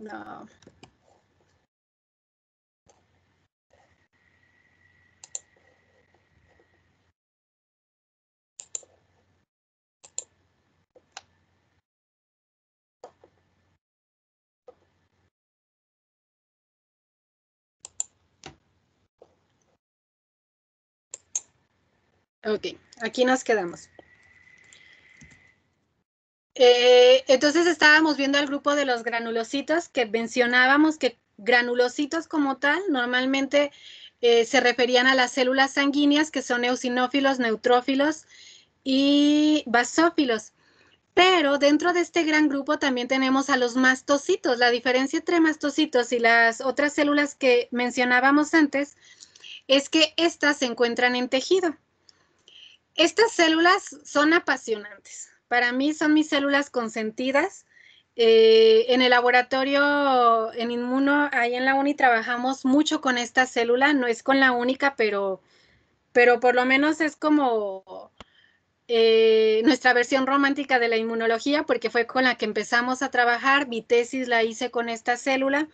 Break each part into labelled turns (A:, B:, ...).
A: No.
B: Ok, aquí nos quedamos entonces estábamos viendo al grupo de los granulocitos que mencionábamos que granulocitos como tal normalmente eh, se referían a las células sanguíneas que son eosinófilos, neutrófilos y basófilos. Pero dentro de este gran grupo también tenemos a los mastocitos. La diferencia entre mastocitos y las otras células que mencionábamos antes es que estas se encuentran en tejido. Estas células son apasionantes. Para mí son mis células consentidas. Eh, en el laboratorio en Inmuno, ahí en la UNI, trabajamos mucho con esta célula. No es con la única, pero, pero por lo menos es como eh, nuestra versión romántica de la inmunología, porque fue con la que empezamos a trabajar. Mi tesis la hice con esta célula.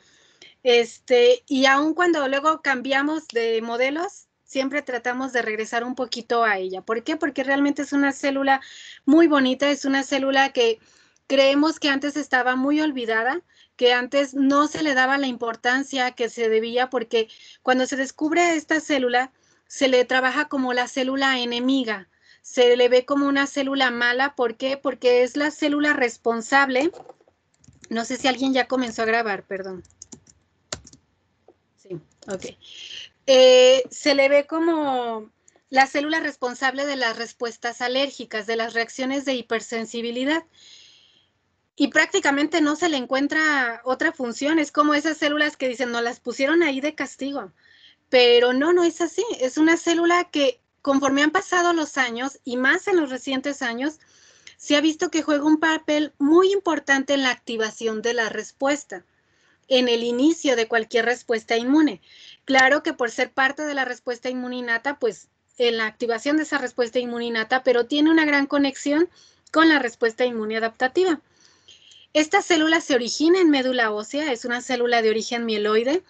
B: Este, y aun cuando luego cambiamos de modelos, siempre tratamos de regresar un poquito a ella. ¿Por qué? Porque realmente es una célula muy bonita, es una célula que creemos que antes estaba muy olvidada, que antes no se le daba la importancia que se debía, porque cuando se descubre esta célula, se le trabaja como la célula enemiga, se le ve como una célula mala. ¿Por qué? Porque es la célula responsable. No sé si alguien ya comenzó a grabar, perdón. Sí, ok. Eh, se le ve como la célula responsable de las respuestas alérgicas, de las reacciones de hipersensibilidad. Y prácticamente no se le encuentra otra función. Es como esas células que dicen, no las pusieron ahí de castigo. Pero no, no es así. Es una célula que conforme han pasado los años y más en los recientes años, se ha visto que juega un papel muy importante en la activación de la respuesta en el inicio de cualquier respuesta inmune. Claro que por ser parte de la respuesta inmuninata, pues en la activación de esa respuesta inmuninata, pero tiene una gran conexión con la respuesta inmune adaptativa. Esta célula se origina en médula ósea, es una célula de origen mieloide,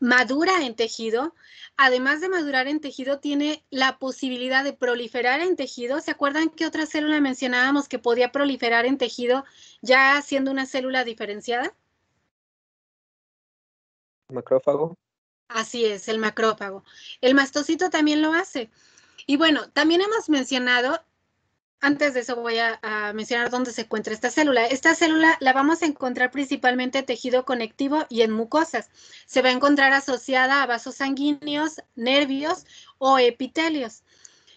B: madura en tejido, además de madurar en tejido, tiene la posibilidad de proliferar en tejido. ¿Se acuerdan que otra célula mencionábamos que podía proliferar en tejido ya siendo una célula diferenciada?
A: macrófago.
B: Así es, el macrófago. El mastocito también lo hace. Y bueno, también hemos mencionado, antes de eso voy a, mencionar dónde se encuentra esta célula. Esta célula la vamos a encontrar principalmente en tejido conectivo y en mucosas. Se va a encontrar asociada a vasos sanguíneos, nervios o epitelios.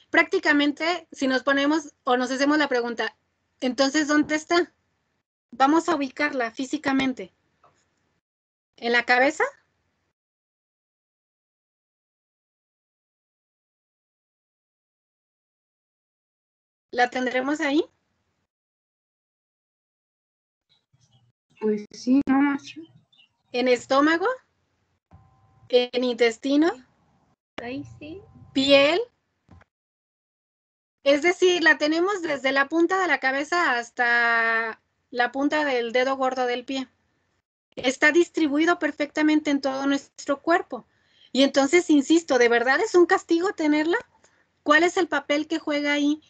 B: Prácticamente, si nos ponemos o nos hacemos la pregunta, entonces, ¿dónde está? Vamos a ubicarla físicamente.
A: ¿En la cabeza? ¿La tendremos ahí? Pues sí, no más.
B: ¿En estómago? ¿En intestino? Ahí sí. ¿Piel? Es decir, la tenemos desde la punta de la cabeza hasta la punta del dedo gordo del pie. Está distribuido perfectamente en todo nuestro cuerpo. Y entonces, insisto, ¿de verdad es un castigo tenerla? ¿Cuál es el papel que juega ahí?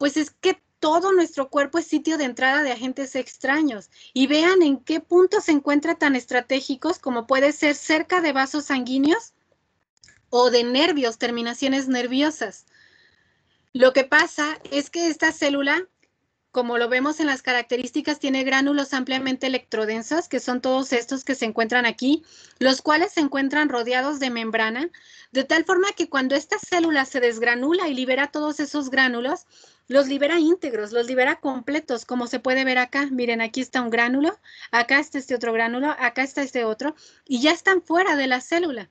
B: pues es que todo nuestro cuerpo es sitio de entrada de agentes extraños y vean en qué punto se encuentra tan estratégicos como puede ser cerca de vasos sanguíneos o de nervios, terminaciones nerviosas. Lo que pasa es que esta célula como lo vemos en las características, tiene gránulos ampliamente electrodensas, que son todos estos que se encuentran aquí, los cuales se encuentran rodeados de membrana, de tal forma que cuando esta célula se desgranula y libera todos esos gránulos, los libera íntegros, los libera completos, como se puede ver acá. Miren, aquí está un gránulo, acá está este otro gránulo, acá está este otro, y ya están fuera de la célula.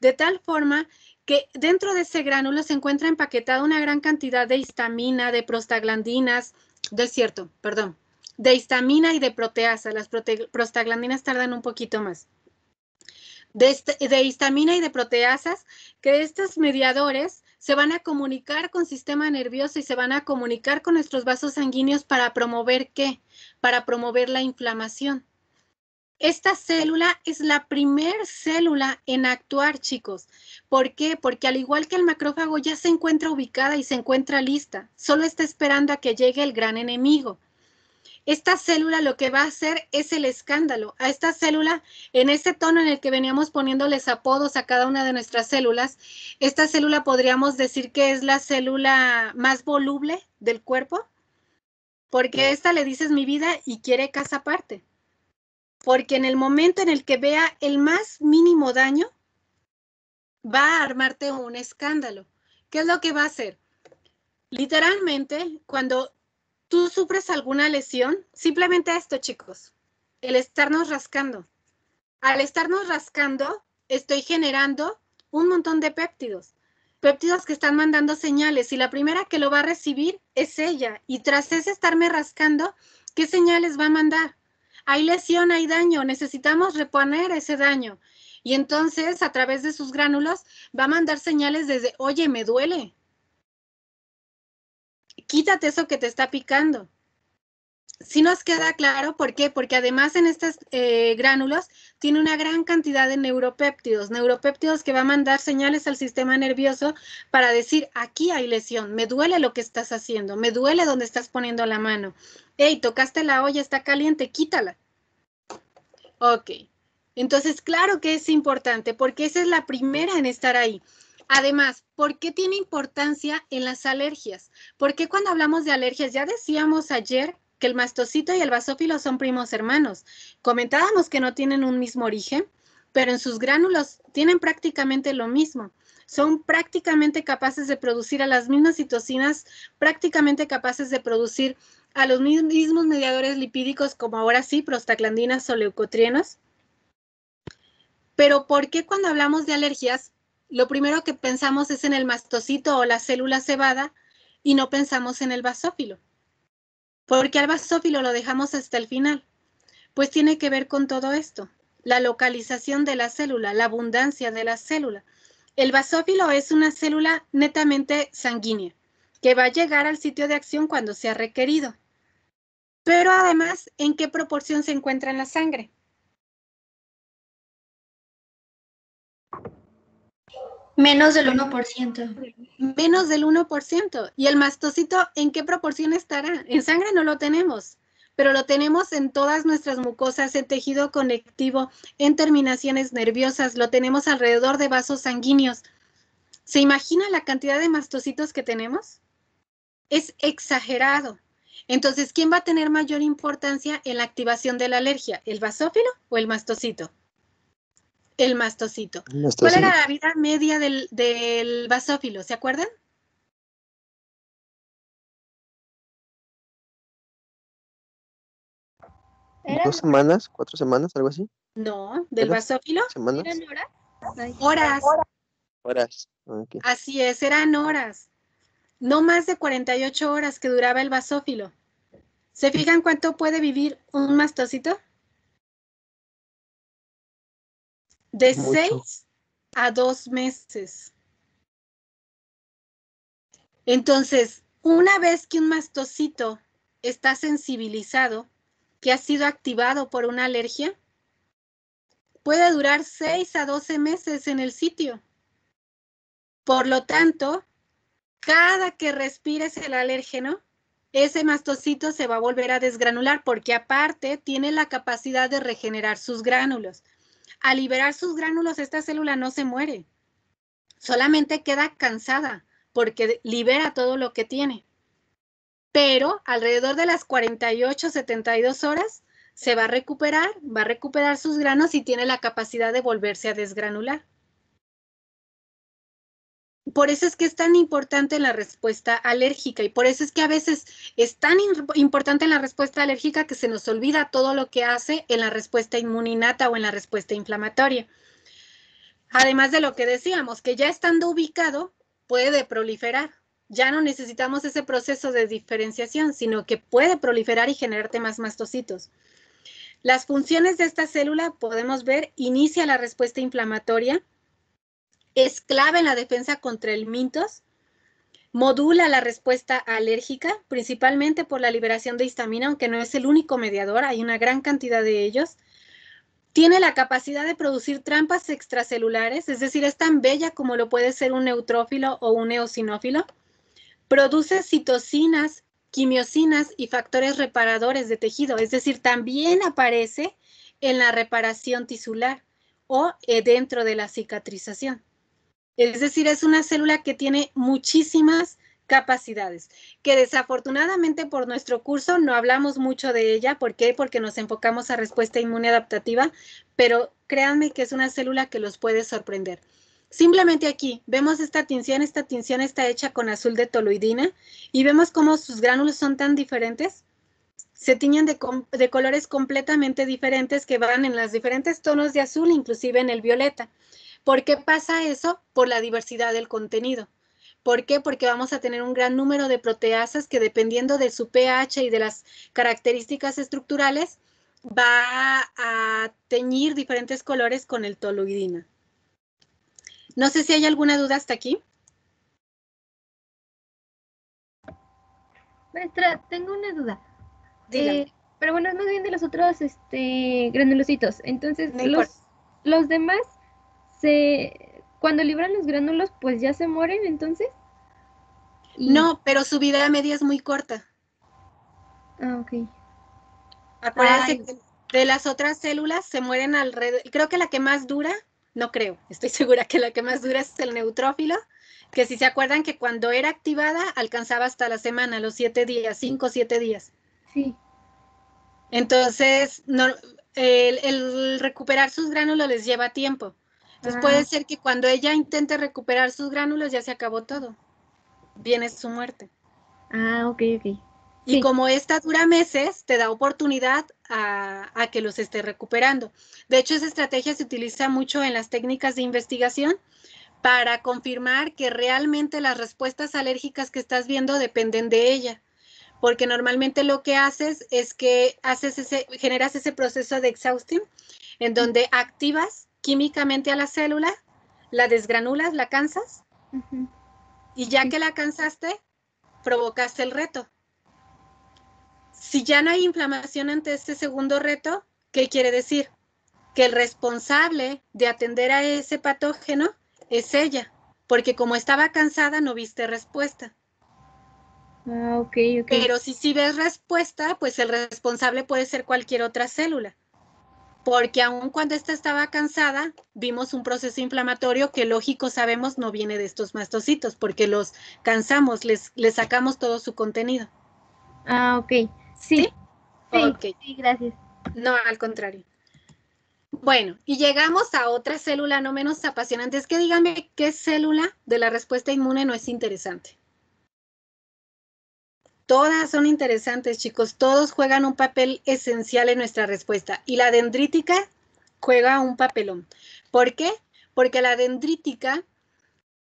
B: De tal forma que dentro de ese gránulo se encuentra empaquetada una gran cantidad de histamina, de prostaglandinas, cierto, perdón, de histamina y de proteasa. Las prostaglandinas tardan un poquito más. De, este, de, histamina y de proteasas, que estos mediadores se van a comunicar con sistema nervioso y se van a comunicar con nuestros vasos sanguíneos para promover qué? Para promover la inflamación. Esta célula es la primer célula en actuar, chicos. ¿Por qué? Porque al igual que el macrófago ya se encuentra ubicada y se encuentra lista, solo está esperando a que llegue el gran enemigo. Esta célula lo que va a hacer es el escándalo. A esta célula, en este tono en el que veníamos poniéndoles apodos a cada una de nuestras células, esta célula podríamos decir que es la célula más voluble del cuerpo, porque esta le dices mi vida y quiere casa aparte porque en el momento en el que vea el más mínimo daño, va a armarte un escándalo. ¿Qué es lo que va a hacer? Literalmente, cuando tú sufres alguna lesión, simplemente esto, chicos, el estarnos rascando. Al estarnos rascando, estoy generando un montón de péptidos, péptidos que están mandando señales y la primera que lo va a recibir es ella. Y tras ese estarme rascando, ¿qué señales va a mandar? hay lesión, hay daño, necesitamos reponer ese daño. Y entonces, a través de sus gránulos, va a mandar señales desde, oye, me duele. Quítate eso que te está picando. Si nos queda claro por qué, porque además en estos eh, gránulos tiene una gran cantidad de neuropéptidos, neuropéptidos que va a mandar señales al sistema nervioso para decir, aquí hay lesión, me duele lo que estás haciendo, me duele donde estás poniendo la mano, hey, tocaste la olla, está caliente, quítala. Ok, entonces claro que es importante porque esa es la primera en estar ahí. Además, ¿por qué tiene importancia en las alergias? Porque cuando hablamos de alergias, ya decíamos ayer que el mastocito y el basófilo son primos hermanos. Comentábamos que no tienen un mismo origen, pero en sus gránulos tienen prácticamente lo mismo. Son prácticamente capaces de producir a las mismas citocinas, prácticamente capaces de producir a los mismos mediadores lipídicos como ahora sí, prostaglandinas o leucotrienos. Pero ¿por qué cuando hablamos de alergias, lo primero que pensamos es en el mastocito o la célula cebada y no pensamos en el basófilo? ¿Por qué al basófilo lo dejamos hasta el final? Pues tiene que ver con todo esto, la localización de la célula, la abundancia de la célula. El basófilo es una célula netamente sanguínea, que va a llegar al sitio de acción cuando sea requerido. Pero además, ¿en qué proporción se encuentra en la sangre? Menos del 1%. Menos del 1%. ¿Y el mastocito en qué proporción estará? En sangre no lo tenemos, pero lo tenemos en todas nuestras mucosas, en tejido conectivo, en terminaciones nerviosas, lo tenemos alrededor de vasos sanguíneos. ¿Se imagina la cantidad de mastocitos que tenemos? Es exagerado. Entonces, ¿quién va a tener mayor importancia en la activación de la alergia? ¿El basófilo o el mastocito? El mastocito. ¿Cuál era la vida media del, basófilo? ¿Se acuerdan?
A: ¿Dos semanas? ¿Cuatro semanas? ¿Algo así?
B: No, del basófilo. ¿Eran horas? Horas. Horas. Así es, eran horas. No más de 48 horas que duraba el basófilo. ¿Se fijan cuánto puede vivir un mastocito? De 6 a dos meses. Entonces, una vez que un mastocito está sensibilizado, que ha sido activado por una alergia, puede durar 6 a 12 meses en el sitio. Por lo tanto, cada que respires el alérgeno, ese mastocito se va a volver a desgranular porque aparte tiene la capacidad de regenerar sus gránulos. Al liberar sus gránulos, esta célula no se muere, solamente queda cansada porque libera todo lo que tiene. Pero alrededor de las 48, 72 horas se va a recuperar, va a recuperar sus granos y tiene la capacidad de volverse a desgranular por eso es que es tan importante la respuesta alérgica y por eso es que a veces es tan importante la respuesta alérgica que se nos olvida todo lo que hace en la respuesta inmuninata o en la respuesta inflamatoria. Además de lo que decíamos, que ya estando ubicado puede proliferar. Ya no necesitamos ese proceso de diferenciación, sino que puede proliferar y generar más mastocitos. Las funciones de esta célula, podemos ver, inicia la respuesta inflamatoria, es clave en la defensa contra el mitos. modula la respuesta alérgica, principalmente por la liberación de histamina, aunque no es el único mediador, hay una gran cantidad de ellos. Tiene la capacidad de producir trampas extracelulares, es decir, es tan bella como lo puede ser un neutrófilo o un eosinófilo. Produce citocinas, quimiosinas y factores reparadores de tejido, es decir, también aparece en la reparación tisular o eh, dentro de la cicatrización. Es decir, es una célula que tiene muchísimas capacidades, que desafortunadamente por nuestro curso no hablamos mucho de ella. ¿Por qué? Porque nos enfocamos a respuesta inmune adaptativa, pero créanme que es una célula que los puede sorprender. Simplemente aquí vemos esta tinción, esta tinción está hecha con azul de toluidina y vemos cómo sus gránulos son tan diferentes. Se tiñen de colores completamente diferentes que van en los diferentes tonos de azul, inclusive en el violeta. ¿Por qué pasa eso? Por la diversidad del contenido. ¿Por qué? Porque vamos a tener un gran número de proteasas que dependiendo de su pH y de las características estructurales, va a teñir diferentes colores con el toluidina. No sé si hay alguna duda hasta aquí. Maestra, tengo una duda. Eh, pero bueno, es más bien de los otros este, granulocitos. Entonces, los demás se cuando libran los gránulos, pues ya se mueren entonces. No, pero su vida media es muy corta. Ah, ok. de las otras células se mueren alrededor, creo que la que más dura, no creo, estoy segura que la que más dura es el neutrófilo, que si se acuerdan que cuando era activada alcanzaba hasta la semana, los siete días, cinco, o siete días. Sí. Entonces, el, el recuperar sus gránulos les lleva tiempo. Entonces ah. puede ser que cuando ella intente recuperar sus gránulos ya se acabó todo. Viene su muerte. Ah, ok, ok. Y como esta dura meses, te da oportunidad a, que los esté recuperando. De hecho, esa estrategia se utiliza mucho en las técnicas de investigación para confirmar que realmente las respuestas alérgicas que estás viendo dependen de ella. Porque normalmente lo que haces es que haces ese, generas ese proceso de exhausting en donde activas químicamente a la célula, la desgranulas, la cansas, y ya que la cansaste, provocaste el reto. Si ya no hay inflamación ante este segundo reto, ¿qué quiere decir? Que el responsable de atender a ese patógeno es ella, porque como estaba cansada no viste respuesta. Ah, okay, okay. Pero si sí ves respuesta, pues el responsable puede ser cualquier otra célula porque aun cuando esta estaba cansada, vimos un proceso inflamatorio que lógico sabemos no viene de estos mastocitos, porque los cansamos, les, sacamos todo su contenido. Ah, ok. Sí. ¿Sí? sí, gracias. No, al contrario. Bueno, y llegamos a otra célula no menos apasionante. Es que díganme qué célula de la respuesta inmune no es interesante. Todas son interesantes, chicos. Todos juegan un papel esencial en nuestra respuesta. Y la dendrítica juega un papelón. ¿Por qué? Porque la dendrítica,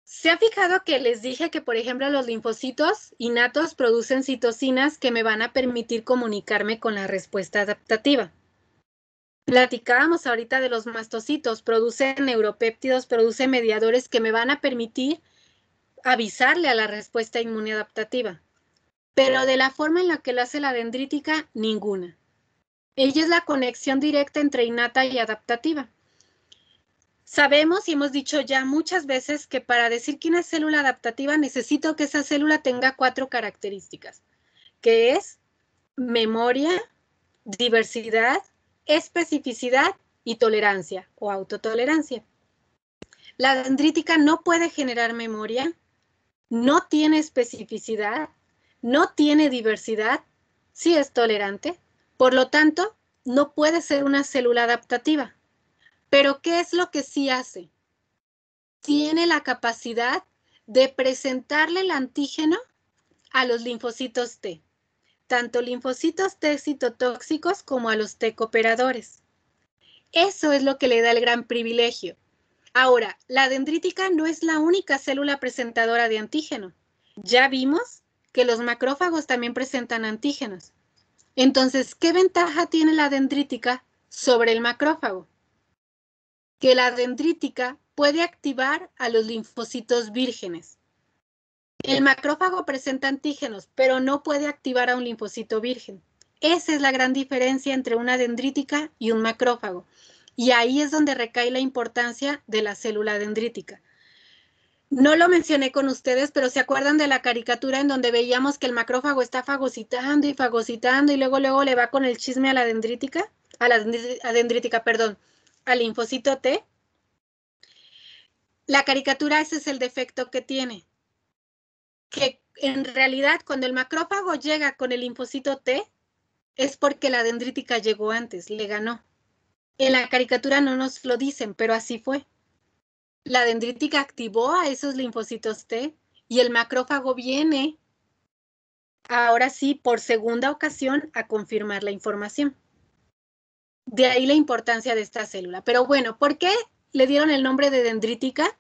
B: ¿se ha fijado que les dije que, por ejemplo, los linfocitos innatos producen citocinas que me van a permitir comunicarme con la respuesta adaptativa? Platicábamos ahorita de los mastocitos, producen neuropéptidos, producen mediadores que me van a permitir avisarle a la respuesta inmune adaptativa pero de la forma en la que lo hace la dendrítica, ninguna. Ella es la conexión directa entre innata y adaptativa. Sabemos y hemos dicho ya muchas veces que para decir quién es célula adaptativa necesito que esa célula tenga cuatro características, que es memoria, diversidad, especificidad y tolerancia o autotolerancia. La dendrítica no puede generar memoria, no tiene especificidad, no tiene diversidad, sí es tolerante, por lo tanto, no puede ser una célula adaptativa. Pero ¿qué es lo que sí hace? Tiene la capacidad de presentarle el antígeno a los linfocitos T, tanto linfocitos T citotóxicos como a los T cooperadores. Eso es lo que le da el gran privilegio. Ahora, la dendrítica no es la única célula presentadora de antígeno. Ya vimos que los macrófagos también presentan antígenos. Entonces, ¿qué ventaja tiene la dendrítica sobre el macrófago? Que la dendrítica puede activar a los linfocitos vírgenes. El macrófago presenta antígenos, pero no puede activar a un linfocito virgen. Esa es la gran diferencia entre una dendrítica y un macrófago. Y ahí es donde recae la importancia de la célula dendrítica. No lo mencioné con ustedes, pero ¿se acuerdan de la caricatura en donde veíamos que el macrófago está fagocitando y fagocitando y luego luego le va con el chisme a la dendrítica, a la dendrítica, perdón, al linfocito T? La caricatura ese es el defecto que tiene. Que en realidad cuando el macrófago llega con el linfocito T es porque la dendrítica llegó antes, le ganó. En la caricatura no nos lo dicen, pero así fue la dendrítica activó a esos linfocitos T y el macrófago viene ahora sí por segunda ocasión a confirmar la información. De ahí la importancia de esta célula. Pero bueno, ¿por qué le dieron el nombre de dendrítica?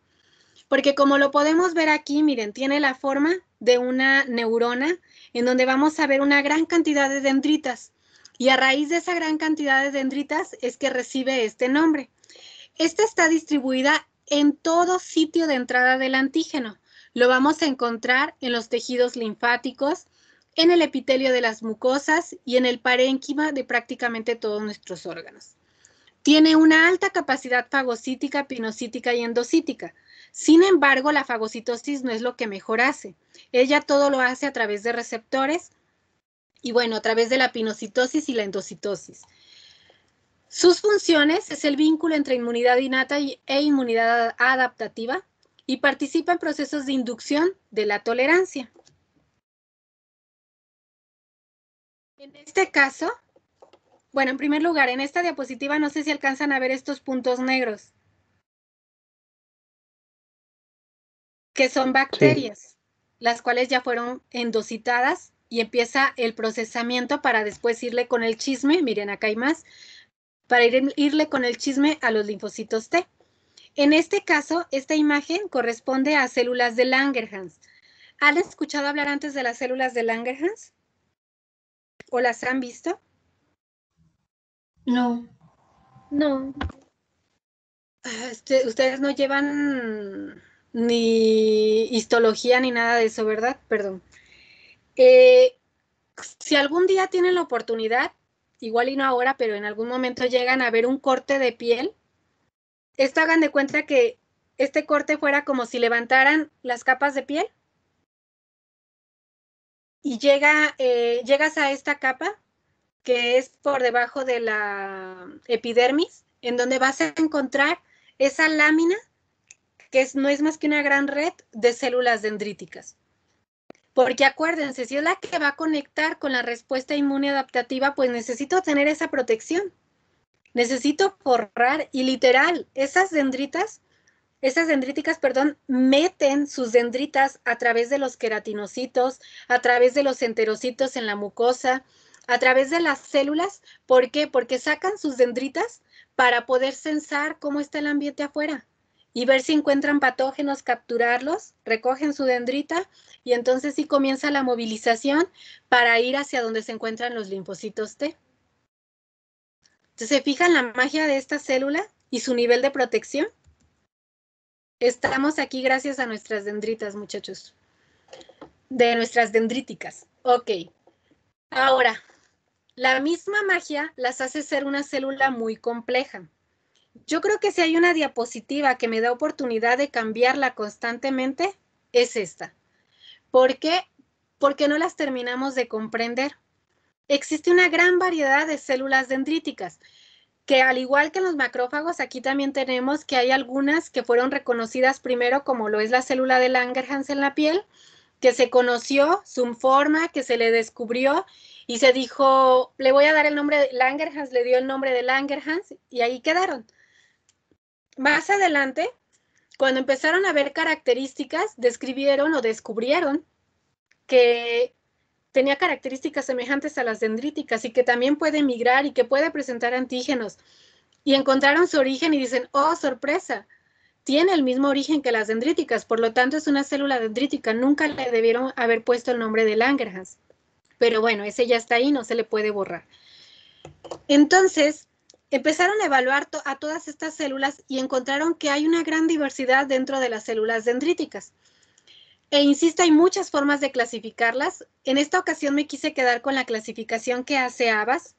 B: Porque como lo podemos ver aquí, miren, tiene la forma de una neurona en donde vamos a ver una gran cantidad de dendritas. Y a raíz de esa gran cantidad de dendritas es que recibe este nombre. Esta está distribuida en todo sitio de entrada del antígeno. Lo vamos a encontrar en los tejidos linfáticos, en el epitelio de las mucosas y en el parénquima de prácticamente todos nuestros órganos. Tiene una alta capacidad fagocítica, pinocítica y endocítica. Sin embargo, la fagocitosis no es lo que mejor hace. Ella todo lo hace a través de receptores y bueno, a través de la pinocitosis y la endocitosis. Sus funciones es el vínculo entre inmunidad innata e inmunidad adaptativa y participa en procesos de inducción de la tolerancia. En este caso, bueno, en primer lugar, en esta diapositiva no sé si alcanzan a ver estos puntos negros, que son bacterias, las cuales ya fueron endocitadas y empieza el procesamiento para después irle con el chisme, miren acá hay más, para irle con el chisme a los linfocitos T. En este caso, esta imagen corresponde a células de Langerhans. ¿Han escuchado hablar antes de las células de Langerhans? ¿O las han visto? No. No. Ah, este, ustedes no llevan ni histología ni nada de eso, ¿verdad? Perdón. Eh, si algún día tienen la oportunidad, igual y no ahora, pero en algún momento llegan a ver un corte de piel, esto hagan de cuenta que este corte fuera como si levantaran las capas de piel y llega, eh, llegas a esta capa que es por debajo de la epidermis, en donde vas a encontrar esa lámina que es, no es más que una gran red de células dendríticas. Porque acuérdense, si es la que va a conectar con la respuesta inmune adaptativa, pues necesito tener esa protección. Necesito forrar y literal, esas dendritas, esas dendríticas, perdón, meten sus dendritas a través de los queratinocitos, a través de los enterocitos en la mucosa, a través de las células. ¿Por qué? Porque sacan sus dendritas para poder sensar cómo está el ambiente afuera y ver si encuentran patógenos, capturarlos, recogen su dendrita y entonces sí comienza la movilización para ir hacia donde se encuentran los linfocitos T. Entonces, ¿se fijan la magia de esta célula y su nivel de protección? Estamos aquí gracias a nuestras dendritas, muchachos. De nuestras dendríticas. Ok. Ahora, la misma magia las hace ser una célula muy compleja. Yo creo que si hay una diapositiva que me da oportunidad de cambiarla constantemente, es esta. ¿Por qué? Porque no las terminamos de comprender. Existe una gran variedad de células dendríticas, que al igual que los macrófagos, aquí también tenemos que hay algunas que fueron reconocidas primero, como lo es la célula de Langerhans en la piel, que se conoció, su forma, que se le descubrió y se dijo, le voy a dar el nombre de Langerhans, le dio el nombre de Langerhans y ahí quedaron. Más adelante, cuando empezaron a ver características, describieron o descubrieron que tenía características semejantes a las dendríticas y que también puede migrar y que puede presentar antígenos. Y encontraron su origen y dicen, oh, sorpresa, tiene el mismo origen que las dendríticas, por lo tanto es una célula dendrítica, nunca le debieron haber puesto el nombre de Langerhans. Pero bueno, ese ya está ahí, no se le puede borrar. Entonces, Empezaron a evaluar a todas estas células y encontraron que hay una gran diversidad dentro de las células dendríticas. E insisto, hay muchas formas de clasificarlas. En esta ocasión me quise quedar con la clasificación que hace Abbas,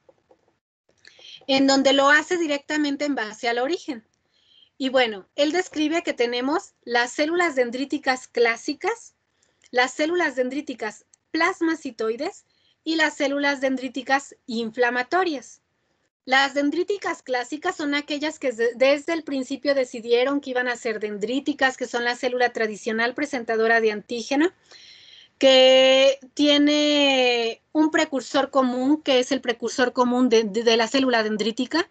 B: en donde lo hace directamente en base al origen. Y bueno, él describe que tenemos las células dendríticas clásicas, las células dendríticas plasmacitoides y las células dendríticas inflamatorias. Las dendríticas clásicas son aquellas que desde el principio decidieron que iban a ser dendríticas, que son la célula tradicional presentadora de antígeno, que tiene un precursor común, que es el precursor común de, la célula dendrítica.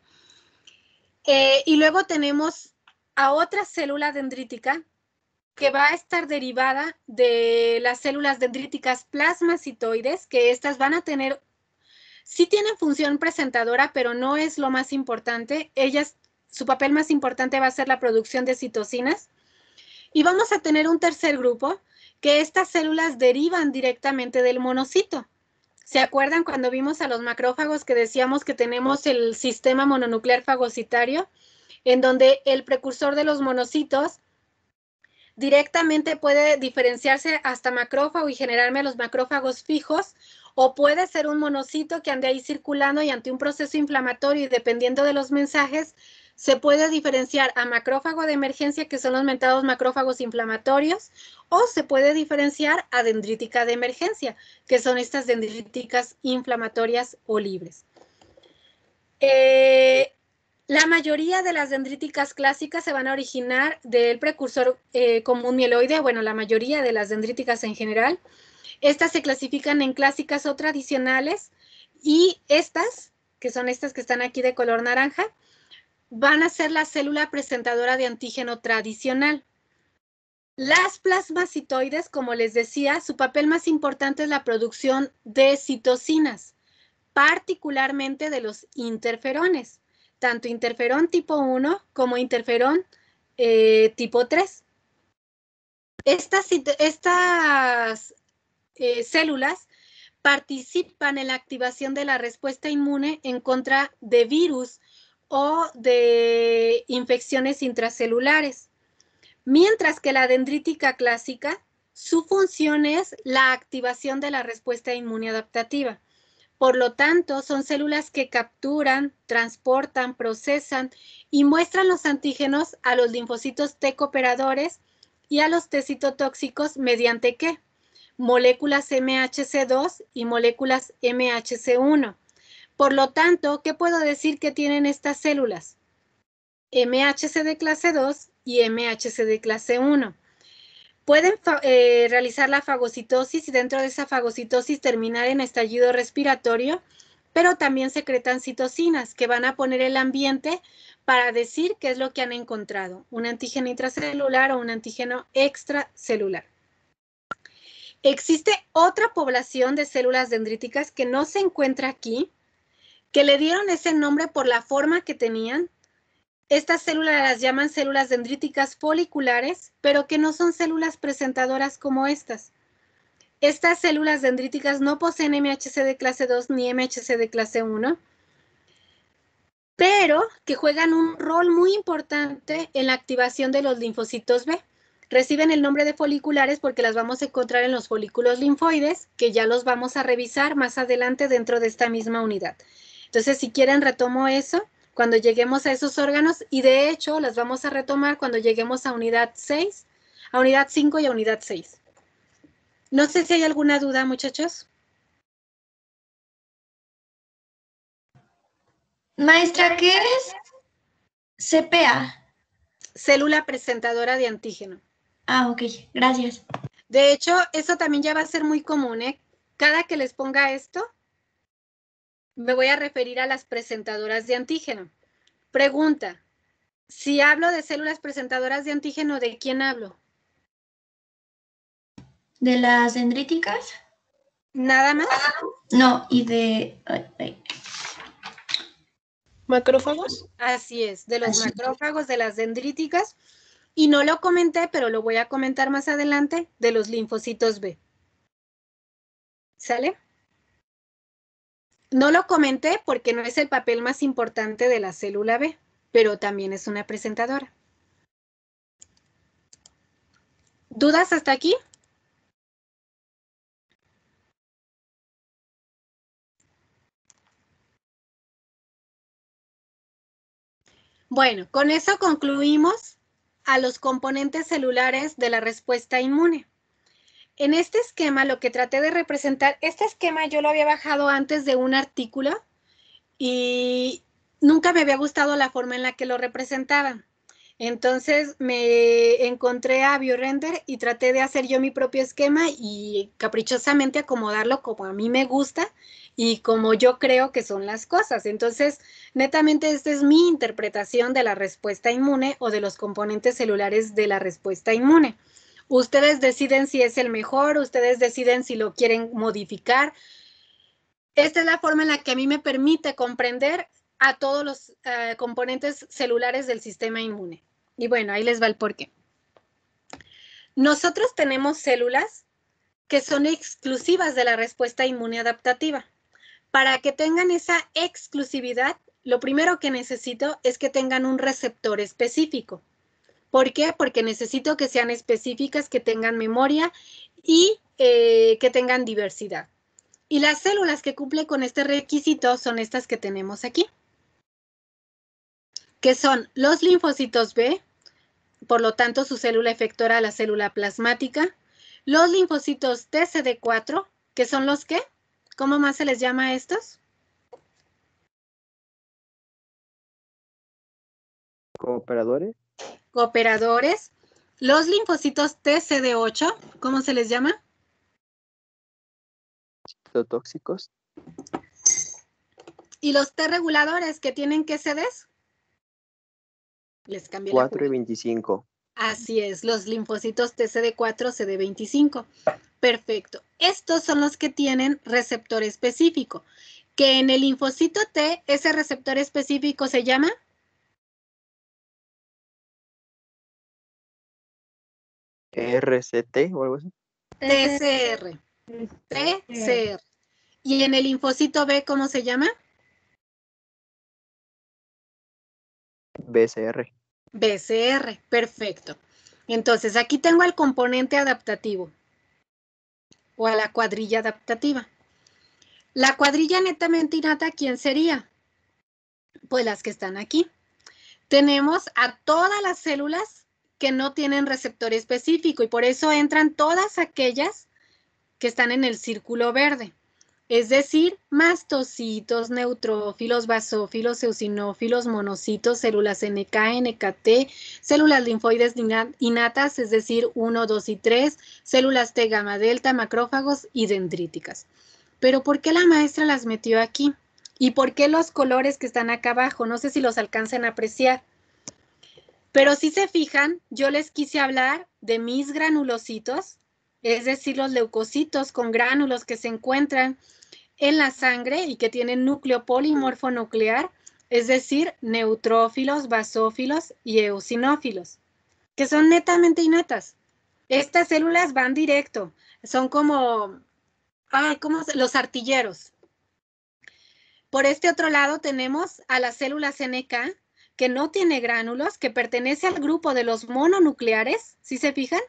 B: Eh, y luego tenemos a otra célula dendrítica que va a estar derivada de las células dendríticas plasmacitoides, que estas van a tener sí tienen función presentadora, pero no es lo más importante. Ellas, su papel más importante va a ser la producción de citocinas. Y vamos a tener un tercer grupo, que estas células derivan directamente del monocito. ¿Se acuerdan cuando vimos a los macrófagos que decíamos que tenemos el sistema mononuclear fagocitario, en donde el precursor de los monocitos directamente puede diferenciarse hasta macrófago y generarme los macrófagos fijos o puede ser un monocito que ande ahí circulando y ante un proceso inflamatorio y dependiendo de los mensajes, se puede diferenciar a macrófago de emergencia, que son los mentados macrófagos inflamatorios, o se puede diferenciar a dendrítica de emergencia, que son estas dendríticas inflamatorias o libres. Eh, la mayoría de las dendríticas clásicas se van a originar del precursor eh, común mieloide, bueno, la mayoría de las dendríticas en general, estas se clasifican en clásicas o tradicionales y estas, que son estas que están aquí de color naranja, van a ser la célula presentadora de antígeno tradicional. Las plasmacitoides, como les decía, su papel más importante es la producción de citocinas, particularmente de los interferones, tanto interferón tipo 1 como interferón eh, tipo 3. Estas, estas eh, células participan en la activación de la respuesta inmune en contra de virus o de infecciones intracelulares. Mientras que la dendrítica clásica, su función es la activación de la respuesta inmune adaptativa. Por lo tanto, son células que capturan, transportan, procesan y muestran los antígenos a los linfocitos T cooperadores y a los T citotóxicos mediante qué? moléculas MHC2 y moléculas MHC1. Por lo tanto, ¿qué puedo decir que tienen estas células? MHC de clase 2 y MHC de clase 1. Pueden eh, realizar la fagocitosis y dentro de esa fagocitosis terminar en estallido respiratorio, pero también secretan citocinas que van a poner el ambiente para decir qué es lo que han encontrado, un antígeno intracelular o un antígeno extracelular. Existe otra población de células dendríticas que no se encuentra aquí, que le dieron ese nombre por la forma que tenían. Estas células las llaman células dendríticas foliculares, pero que no son células presentadoras como estas. Estas células dendríticas no poseen MHC de clase 2 ni MHC de clase 1, pero que juegan un rol muy importante en la activación de los linfocitos B. Reciben el nombre de foliculares porque las vamos a encontrar en los folículos linfoides, que ya los vamos a revisar más adelante dentro de esta misma unidad. Entonces, si quieren, retomo eso cuando lleguemos a esos órganos y de hecho las vamos a retomar cuando lleguemos a unidad 6, a unidad 5 y a unidad 6. No sé si hay alguna duda, muchachos. Maestra, ¿qué es CPA? Célula presentadora de antígeno. Ah, ok, gracias. De hecho, eso también ya va a ser muy común, ¿eh? Cada que les ponga esto, me voy a referir a las presentadoras de antígeno. Pregunta, si hablo de células presentadoras de antígeno, ¿de quién hablo? ¿De las dendríticas? ¿Nada más? No, y de... ¿Macrófagos? Así es, de los macrófagos, de las dendríticas y no lo comenté, pero lo voy a comentar más adelante, de los linfocitos B. ¿Sale? No lo comenté porque no es el papel más importante de la célula B, pero también es una presentadora. ¿Dudas hasta aquí? Bueno, con eso concluimos a los componentes celulares de la respuesta inmune. En este esquema, lo que traté de representar, este esquema yo lo había bajado antes de un artículo y nunca me había gustado la forma en la que lo representaban. Entonces me encontré a BioRender y traté de hacer yo mi propio esquema y caprichosamente acomodarlo como a mí me gusta y como yo creo que son las cosas. Entonces, netamente esta es mi interpretación de la respuesta inmune o de los componentes celulares de la respuesta inmune. Ustedes deciden si es el mejor, ustedes deciden si lo quieren modificar. Esta es la forma en la que a mí me permite comprender a todos los eh, componentes celulares del sistema inmune. Y bueno, ahí les va el porqué. Nosotros tenemos células que son exclusivas de la respuesta inmune adaptativa. Para que tengan esa exclusividad, lo primero que necesito es que tengan un receptor específico. ¿Por qué? Porque necesito que sean específicas, que tengan memoria y eh, que tengan diversidad. Y las células que cumplen con este requisito son estas que tenemos aquí, que son los linfocitos B, por lo tanto su célula efectora, la célula plasmática, los linfocitos TCD4, que son los que ¿Cómo más se les llama a
A: estos? Cooperadores.
B: Cooperadores. Los linfocitos TCD8, ¿cómo se les llama?
A: Citotóxicos.
B: ¿Y los T reguladores que tienen ¿Qué CDs? Les 4 y
A: 25.
B: Así es, los linfocitos TCD4, CD25. Perfecto. Estos son los que tienen receptor específico, que en el linfocito T, ese receptor específico se llama...
A: RCT o algo así. TCR. TCR. ¿Y en el linfocito B cómo se llama? BCR.
B: BCR, perfecto. Entonces, aquí tengo el componente adaptativo o a la cuadrilla adaptativa. La cuadrilla netamente innata, ¿quién sería? Pues las que están aquí. Tenemos a todas las células que no tienen receptor específico y por eso entran todas aquellas que están en el círculo verde es decir, mastocitos, neutrófilos, basófilos, eosinófilos, monocitos, células NK, NKT, células linfoides innatas, es decir, 1, 2 y 3, células T gamma delta, macrófagos y dendríticas. Pero ¿por qué la maestra las metió aquí? ¿Y por qué los colores que están acá abajo? No sé si los alcanzan a apreciar. Pero si se fijan, yo les quise hablar de mis granulocitos, es decir, los leucocitos con gránulos que se encuentran en la sangre y que tienen núcleo polimorfo es decir, neutrófilos, basófilos y eosinófilos, que son netamente innatas. Estas células van directo, son como, como los artilleros. Por este otro lado tenemos a las células NK, que no tiene gránulos, que pertenece al grupo de los mononucleares, si se fijan,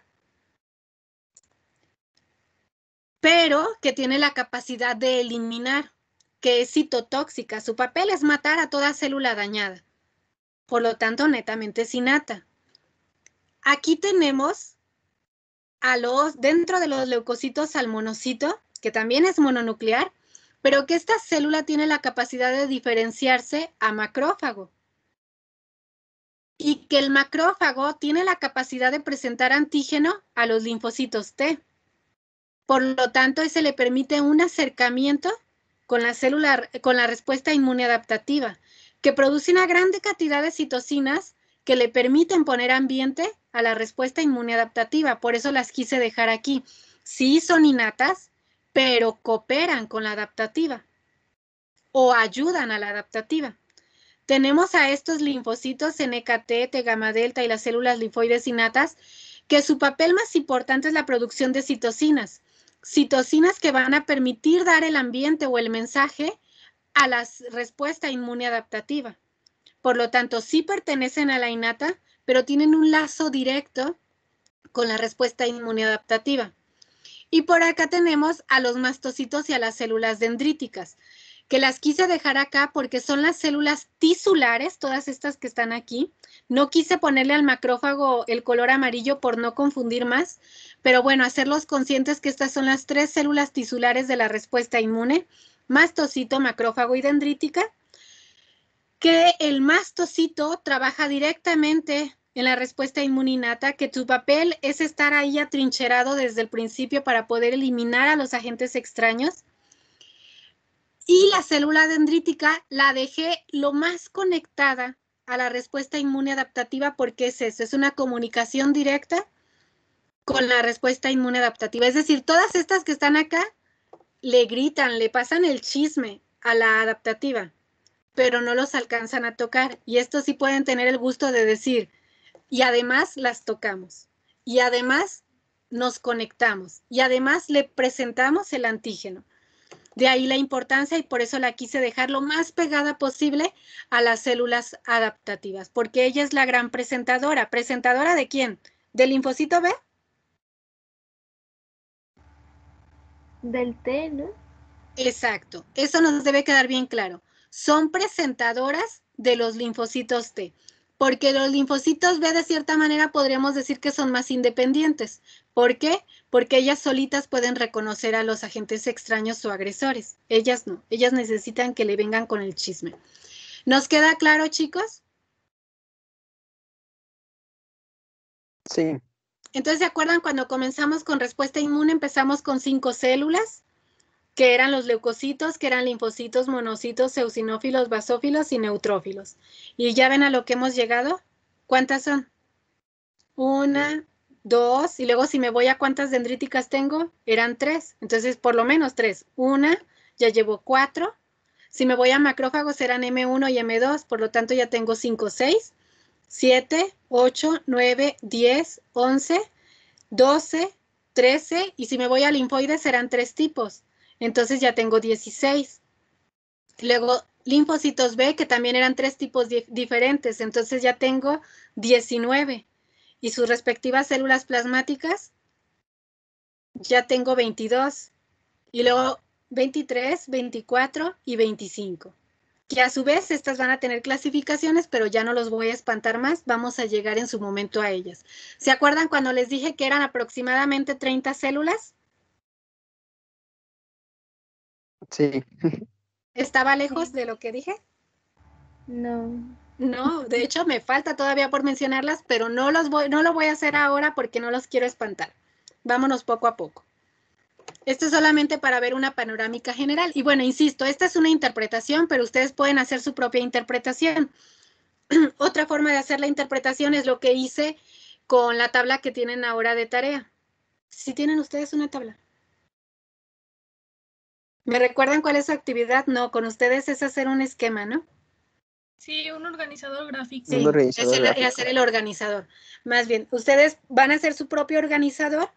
B: pero que tiene la capacidad de eliminar, que es citotóxica. Su papel es matar a toda célula dañada. Por lo tanto, netamente es innata. Aquí tenemos a los, dentro de los leucocitos al monocito, que también es mononuclear, pero que esta célula tiene la capacidad de diferenciarse a macrófago. Y que el macrófago tiene la capacidad de presentar antígeno a los linfocitos T. Por lo tanto, se le permite un acercamiento con la con la respuesta inmune adaptativa, que produce una gran cantidad de citocinas que le permiten poner ambiente a la respuesta inmune adaptativa. Por eso las quise dejar aquí. Sí son innatas, pero cooperan con la adaptativa o ayudan a la adaptativa. Tenemos a estos linfocitos NKT, e T gamma delta y las células linfoides innatas, que su papel más importante es la producción de citocinas, citocinas que van a permitir dar el ambiente o el mensaje a la respuesta inmune adaptativa. Por lo tanto, sí pertenecen a la innata, pero tienen un lazo directo con la respuesta inmune adaptativa. Y por acá tenemos a los mastocitos y a las células dendríticas, que las quise dejar acá porque son las células tisulares, todas estas que están aquí. No quise ponerle al macrófago el color amarillo por no confundir más, pero bueno, hacerlos conscientes que estas son las tres células tisulares de la respuesta inmune, mastocito, macrófago y dendrítica, que el mastocito trabaja directamente en la respuesta inmuninata, que tu papel es estar ahí atrincherado desde el principio para poder eliminar a los agentes extraños. Y la célula dendrítica la dejé lo más conectada a la respuesta inmune adaptativa porque es eso, es una comunicación directa con la respuesta inmune adaptativa. Es decir, todas estas que están acá le gritan, le pasan el chisme a la adaptativa, pero no los alcanzan a tocar. Y esto sí pueden tener el gusto de decir, y además las tocamos, y además nos conectamos, y además le presentamos el antígeno. De ahí la importancia y por eso la quise dejar lo más pegada posible a las células adaptativas, porque ella es la gran presentadora. ¿Presentadora de quién? ¿Del linfocito B? del T, ¿no? Exacto, eso nos debe quedar bien claro. Son presentadoras de los linfocitos T, porque los linfocitos B de cierta manera podríamos decir que son más independientes. ¿Por qué? Porque ellas solitas pueden reconocer a los agentes extraños o agresores. Ellas no, ellas necesitan que le vengan con el chisme. ¿Nos queda claro, chicos? Sí. Entonces, ¿se acuerdan cuando comenzamos con respuesta inmune? Empezamos con cinco células, que eran los leucocitos, que eran linfocitos, monocitos, eosinófilos, basófilos y neutrófilos. Y ya ven a lo que hemos llegado. ¿Cuántas son? Una, dos, y luego si me voy a cuántas dendríticas tengo, eran tres. Entonces, por lo menos tres. Una, ya llevo cuatro. Si me voy a macrófagos, eran M1 y M2, por lo tanto ya tengo cinco, seis. 7, 8, 9, 10, 11, 12, 13 y si me voy al linfoides serán tres tipos. Entonces ya tengo 16. Luego linfocitos B que también eran tres tipos diferentes. Entonces ya tengo 19. Y sus respectivas células plasmáticas ya tengo 22. Y luego 23, 24 y 25 que a su vez estas van a tener clasificaciones, pero ya no los voy a espantar más, vamos a llegar en su momento a ellas. ¿Se acuerdan cuando les dije que eran aproximadamente 30 células? Sí. ¿Estaba lejos de lo que dije? No. No, de hecho me falta todavía por mencionarlas, pero no, los voy, no lo voy a hacer ahora porque no los quiero espantar. Vámonos poco a poco. Esto es solamente para ver una panorámica general. Y bueno, insisto, esta es una interpretación, pero ustedes pueden hacer su propia interpretación. Otra forma de hacer la interpretación es lo que hice con la tabla que tienen ahora de tarea. Si tienen ustedes una tabla. ¿Me recuerdan cuál es su actividad? No, con ustedes es hacer un esquema, ¿no?
A: Sí, un organizador gráfico. Sí, es hacer el
B: organizador. Más bien, ustedes van a hacer su propio organizador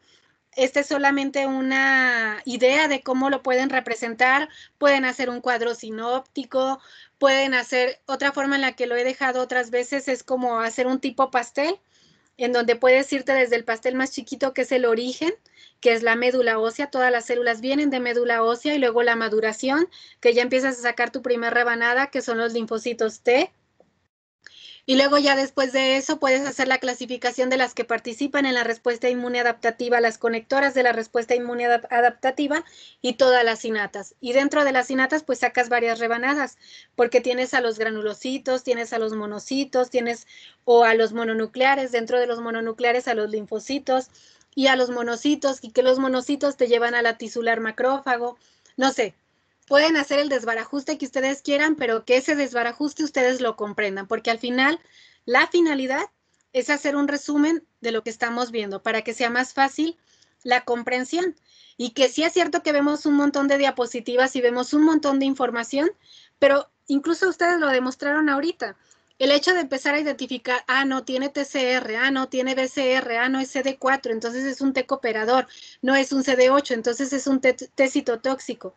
B: esta es solamente una idea de cómo lo pueden representar. Pueden hacer un cuadro sinóptico, pueden hacer, otra forma en la que lo he dejado otras veces es como hacer un tipo pastel, en donde puedes irte desde el pastel más chiquito, que es el origen, que es la médula ósea. Todas las células vienen de médula ósea y luego la maduración, que ya empiezas a sacar tu primer rebanada, que son los linfocitos T, y luego ya después de eso puedes hacer la clasificación de las que participan en la respuesta inmune adaptativa, las conectoras de la respuesta inmune adaptativa y todas las sinatas. Y dentro de las sinatas pues sacas varias rebanadas porque tienes a los granulocitos, tienes a los monocitos, tienes o a los mononucleares, dentro de los mononucleares a los linfocitos y a los monocitos y que los monocitos te llevan a la tisular macrófago. No sé, pueden hacer el desbarajuste que ustedes quieran, pero que ese desbarajuste ustedes lo comprendan, porque al final la finalidad es hacer un resumen de lo que estamos viendo para que sea más fácil la comprensión. Y que sí es cierto que vemos un montón de diapositivas y vemos un montón de información, pero incluso ustedes lo demostraron ahorita. El hecho de empezar a identificar, ah, no tiene TCR, ah, no tiene BCR, ah, no es CD4, entonces es un T cooperador, no es un CD8, entonces es un T citotóxico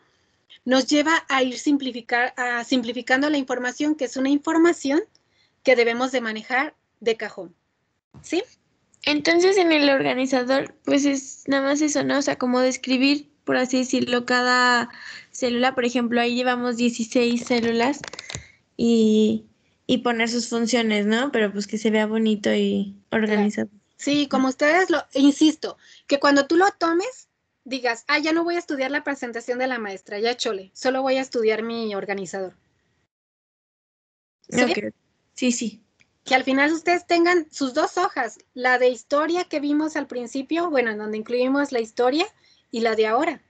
B: nos lleva a ir simplificar, simplificando la información, que es una información que debemos de manejar de cajón. ¿Sí? Entonces en el organizador, pues es nada más eso, ¿no? O sea, como describir, por así decirlo, cada célula. Por ejemplo, ahí llevamos 16 células y, y poner sus funciones, ¿no? Pero pues que se vea bonito y organizado. Sí, como ustedes lo, insisto, que cuando tú lo tomes, digas, ah, ya no voy a estudiar la presentación de la maestra, ya chole, solo voy a estudiar mi organizador. ¿Sí? sí, sí. Que al final ustedes tengan sus dos hojas, la de historia que vimos al principio, bueno, en donde incluimos la historia y la de ahora.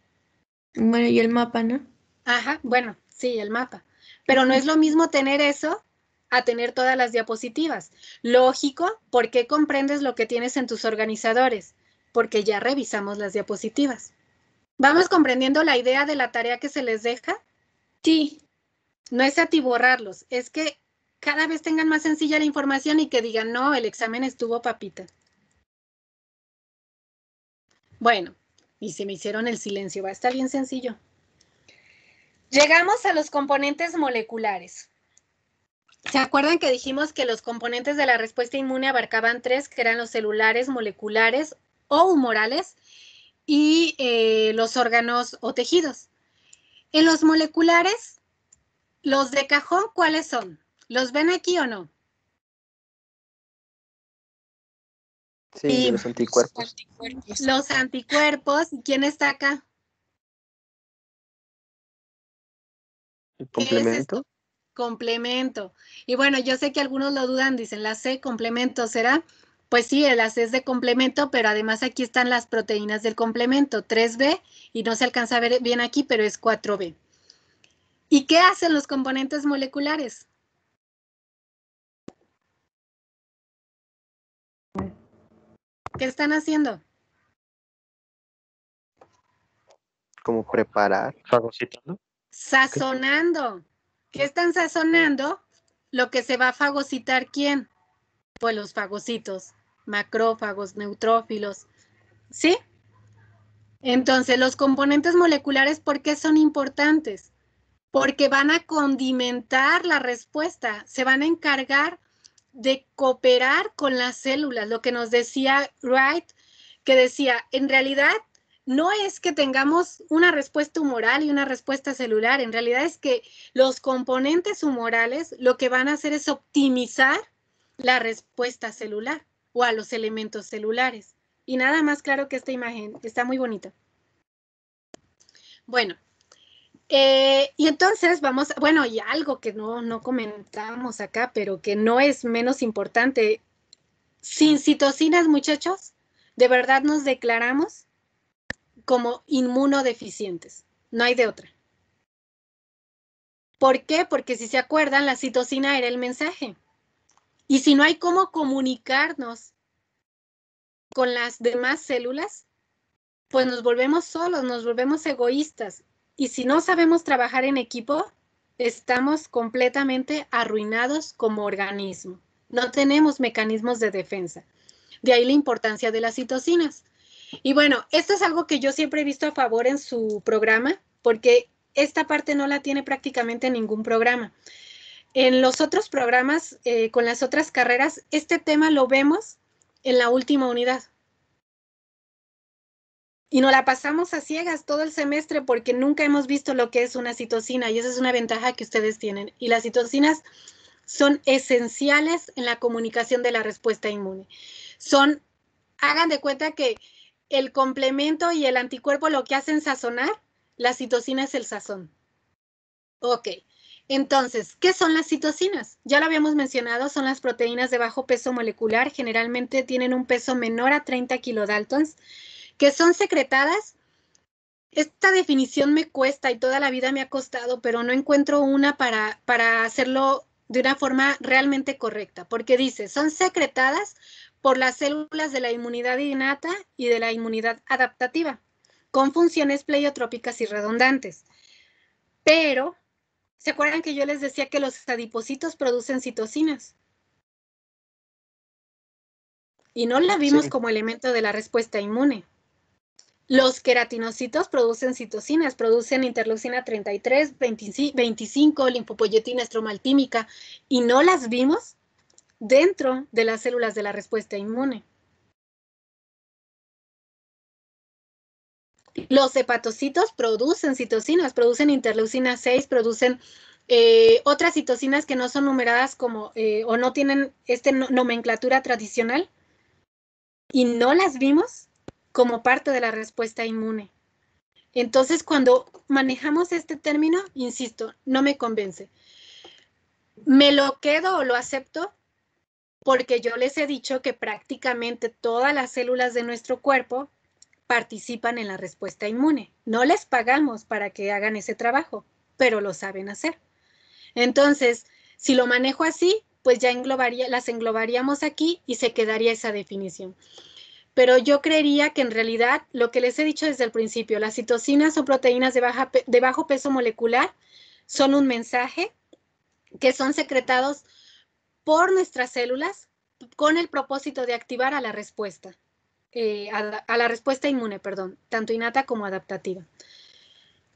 B: Bueno, y el mapa, ¿no? Ajá, bueno, sí, el mapa. Pero no es lo mismo tener eso a tener todas las diapositivas. Lógico, porque comprendes lo que tienes en tus organizadores porque ya revisamos las diapositivas. ¿Vamos comprendiendo la idea de la tarea que se les deja? Sí. No es atiborrarlos, es que cada vez tengan más sencilla la información y que digan, no, el examen estuvo papita. Bueno, y se me hicieron el silencio, va, a estar bien sencillo. Llegamos a los componentes moleculares. ¿Se acuerdan que dijimos que los componentes de la respuesta inmune abarcaban tres, que eran los celulares, moleculares o humorales y eh, los órganos o tejidos. En los moleculares, los de cajón, ¿cuáles son? ¿Los ven aquí o no?
A: Sí, los anticuerpos. Los anticuerpos,
B: ¿quién está acá?
A: ¿El complemento?
B: complemento. Y bueno, yo sé que algunos lo dudan, dicen la C, complemento, ¿será? Pues sí, el ACE es de complemento, pero además aquí están las proteínas del complemento, 3B, y no se alcanza a ver bien aquí, pero es 4B. ¿Y qué hacen los componentes moleculares?
A: ¿Qué están haciendo? Como preparar. Fagocitando.
B: Sazonando. ¿Qué están sazonando? Lo que se va a fagocitar, ¿quién? Pues los fagocitos macrófagos, neutrófilos. ¿Sí? Entonces, los componentes moleculares, ¿por qué son importantes? Porque van a condimentar la respuesta, se van a encargar de cooperar con las células, lo que nos decía Wright, que decía, en realidad no es que tengamos una respuesta humoral y una respuesta celular, en realidad es que los componentes humorales lo que van a hacer es optimizar la respuesta celular o a los elementos celulares. Y nada más claro que esta imagen está muy bonita. Bueno, eh, y entonces vamos, bueno, y algo que no, no comentamos acá, pero que no es menos importante, sin citocinas, muchachos, de verdad nos declaramos como inmunodeficientes, no hay de otra. ¿Por qué? Porque si se acuerdan, la citocina era el mensaje. Y si no hay cómo comunicarnos con las demás células, pues nos volvemos solos, nos volvemos egoístas. Y si no sabemos trabajar en equipo, estamos completamente arruinados como organismo. No tenemos mecanismos de defensa. De ahí la importancia de las citocinas. Y bueno, esto es algo que yo siempre he visto a favor en su programa, porque esta parte no la tiene prácticamente ningún programa. En los otros programas, eh, con las otras carreras, este tema lo vemos en la última unidad. Y nos la pasamos a ciegas todo el semestre porque nunca hemos visto lo que es una citocina y esa es una ventaja que ustedes tienen. Y las citocinas son esenciales en la comunicación de la respuesta inmune. Son, hagan de cuenta que el complemento y el anticuerpo lo que hacen sazonar, la citocina es el sazón. Ok. Entonces, ¿qué son las citocinas? Ya lo habíamos mencionado, son las proteínas de bajo peso molecular, generalmente tienen un peso menor a 30 kilodaltons, que son secretadas. Esta definición me cuesta y toda la vida me ha costado, pero no encuentro una para, para hacerlo de una forma realmente correcta, porque dice, son secretadas por las células de la inmunidad innata y de la inmunidad adaptativa, con funciones pleiotrópicas y redundantes. Pero ¿Se acuerdan que yo les decía que los adipocitos producen citocinas? Y no la vimos como elemento de la respuesta inmune. Los queratinocitos producen citocinas, producen interleucina 33, 25, 25 linfopoyetina estromaltímica, y no las vimos dentro de las células
A: de la respuesta inmune.
B: Los hepatocitos producen citocinas, producen interleucina 6, producen eh, otras citocinas que no son numeradas como eh, o no tienen esta nomenclatura tradicional y no las vimos como parte de la respuesta inmune. Entonces, cuando manejamos este término, insisto, no me convence. Me lo quedo o lo acepto porque yo les he dicho que prácticamente todas las células de nuestro cuerpo participan en la respuesta inmune. No les pagamos para que hagan ese trabajo, pero lo saben hacer. Entonces, si lo manejo así, pues ya englobaría, las englobaríamos aquí y se quedaría esa definición. Pero yo creería que en realidad lo que les he dicho desde el principio, las citocinas son proteínas de, baja, de bajo peso molecular, son un mensaje que son secretados por nuestras células con el propósito de activar a la respuesta. Eh, a, la respuesta inmune, perdón, tanto innata como adaptativa.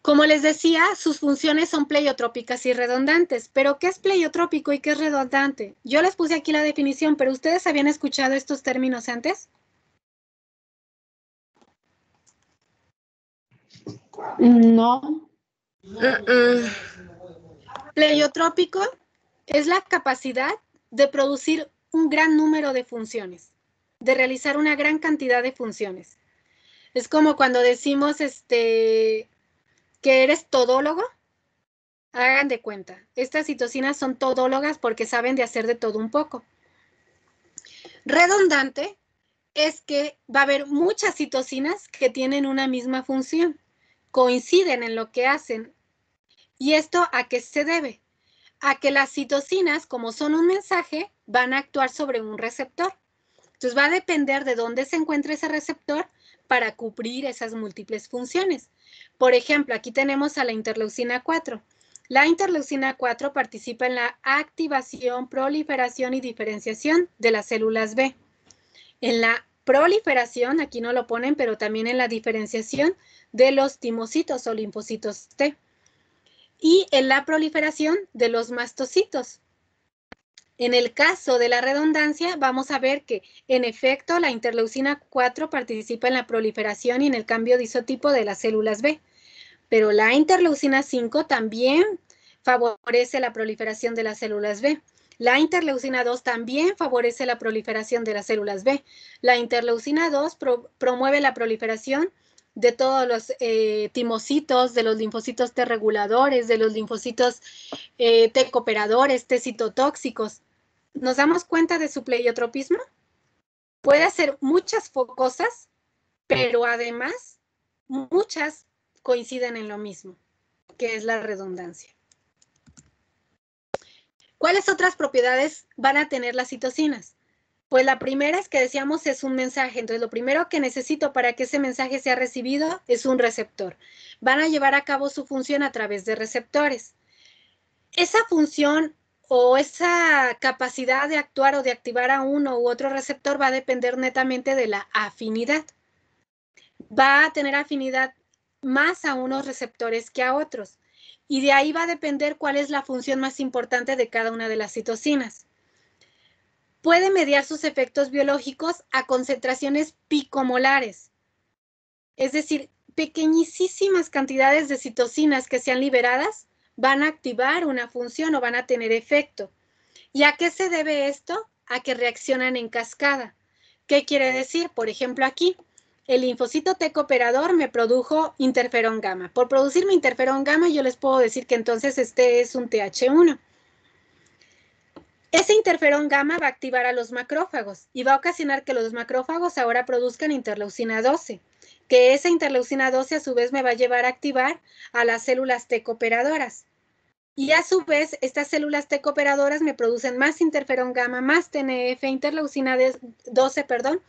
B: Como les decía, sus funciones son pleiotrópicas y redundantes. Pero, ¿qué es pleiotrópico y qué es redundante? Yo les puse aquí la definición, pero ¿ustedes habían escuchado estos términos antes? No. Pleiotrópico es la capacidad de producir un gran número de funciones de realizar una gran cantidad de funciones. Es como cuando decimos este, que eres todólogo. Hagan de cuenta, estas citocinas son todólogas porque saben de hacer de todo un poco. Redundante es que va a haber muchas citocinas que tienen una misma función, coinciden en lo que hacen. ¿Y esto a qué se debe? A que las citocinas, como son un mensaje, van a actuar sobre un receptor. Entonces va a depender de dónde se encuentra ese receptor para cubrir esas múltiples funciones. Por ejemplo, aquí tenemos a la interleucina 4. La interleucina 4 participa en la activación, proliferación y diferenciación de las células B. En la proliferación, aquí no lo ponen, pero también en la diferenciación de los timocitos o linfocitos T. Y en la proliferación de los mastocitos, en el caso de la redundancia, vamos a ver que, en efecto, la interleucina 4 participa en la proliferación y en el cambio de isotipo de las células B, pero la interleucina 5 también favorece la proliferación de las células B. La interleucina 2 también favorece la proliferación de las células B. La interleucina 2 promueve la proliferación de todos los eh, timocitos, de los linfocitos T reguladores, de los linfocitos eh, T cooperadores, T citotóxicos nos damos cuenta de su pleiotropismo. Puede hacer muchas focosas, pero además muchas coinciden en lo mismo, que es la redundancia. ¿Cuáles otras propiedades van a tener las citocinas? Pues la primera es que decíamos es un mensaje. Entonces, lo primero que necesito para que ese mensaje sea recibido es un receptor. Van a llevar a cabo su función a través de receptores. Esa función o esa capacidad de actuar o de activar a uno u otro receptor va a depender netamente de la afinidad. Va a tener afinidad más a unos receptores que a otros. Y de ahí va a depender cuál es la función más importante de cada una de las citocinas. Puede mediar sus efectos biológicos a concentraciones picomolares, es decir, pequeñísimas cantidades de citocinas que sean liberadas van a activar una función o van a tener efecto. ¿Y a qué se debe esto? A que reaccionan en cascada. ¿Qué quiere decir? Por ejemplo, aquí, el linfocito T cooperador me produjo interferón gamma. Por producirme interferón gamma, yo les puedo decir que entonces este es un TH1. Ese interferón gamma va a activar a los macrófagos y va a ocasionar que los macrófagos ahora produzcan interleucina 12, que esa interleucina 12 a su vez me va a llevar a activar a las células T cooperadoras. Y a su vez, estas células T cooperadoras me producen más interferón gamma, más TNF, interleucina 12, perdón,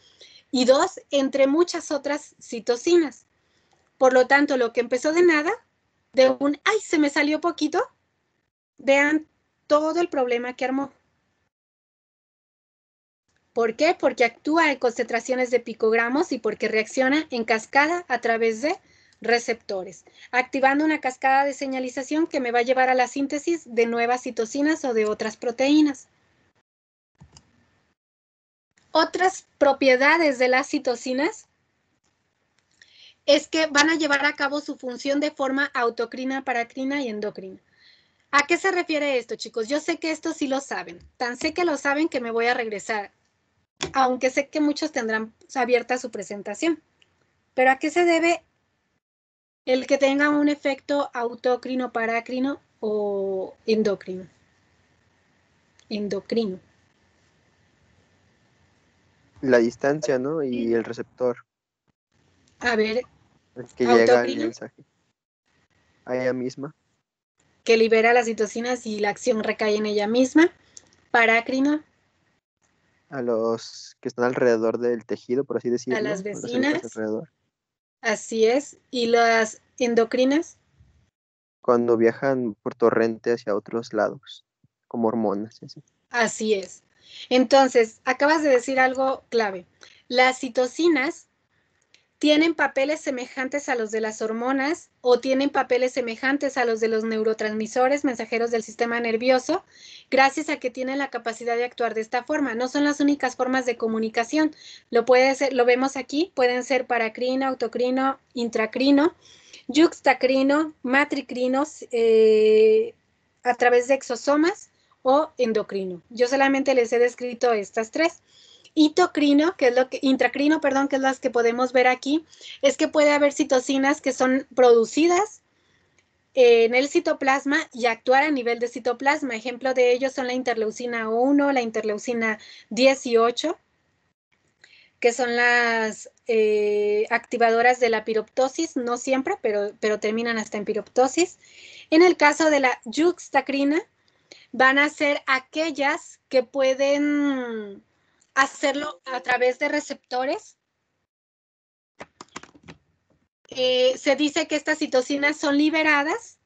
B: y 2, entre muchas otras citocinas. Por lo tanto, lo que empezó de nada, de un, ay, se me salió poquito, vean todo el problema que armó. ¿Por qué? Porque actúa en concentraciones de picogramos y porque reacciona en cascada a través de receptores, activando una cascada de señalización que me va a llevar a la síntesis de nuevas citocinas o de otras proteínas. Otras propiedades de las citocinas es que van a llevar a cabo su función de forma autocrina, paracrina y endocrina. ¿A qué se refiere esto, chicos? Yo sé que esto sí lo saben. Tan sé que lo saben que me voy a regresar aunque sé que muchos tendrán abierta su presentación. ¿Pero a qué se debe el que tenga un efecto autocrino, paracrino o endocrino? Endocrino.
A: La distancia, ¿no? Y el receptor. A ver. que llega el mensaje. A ella misma.
B: Que libera las citocinas y la acción recae en ella misma. Paracrino,
A: a los que están alrededor del tejido, por así decirlo. A las vecinas.
B: así es. ¿Y las endocrinas?
A: Cuando viajan por torrente hacia otros lados, como hormonas.
B: así es. Entonces, acabas de decir algo clave. Las citocinas tienen papeles semejantes a los de las hormonas o tienen papeles semejantes a los de los neurotransmisores, mensajeros del sistema nervioso, gracias a que tienen la capacidad de actuar de esta forma. No son las únicas formas de comunicación. Lo, puede ser, lo vemos aquí, pueden ser paracrino, autocrino, intracrino, yuxtacrino, matricrinos, eh, a través de exosomas o endocrino. Yo solamente les he descrito estas tres. Itocrino, que es lo que, intracrino, perdón, que es las que podemos ver aquí, es que puede haber citocinas que son producidas en el citoplasma y actuar a nivel de citoplasma. Ejemplo de ello son la interleucina 1, la interleucina 18, que son las eh, activadoras de la piroptosis, no siempre, pero, pero terminan hasta en piroptosis. En el caso de la juxtacrina, van a ser aquellas que pueden hacerlo a través de receptores. Eh, se dice que estas citocinas son liberadas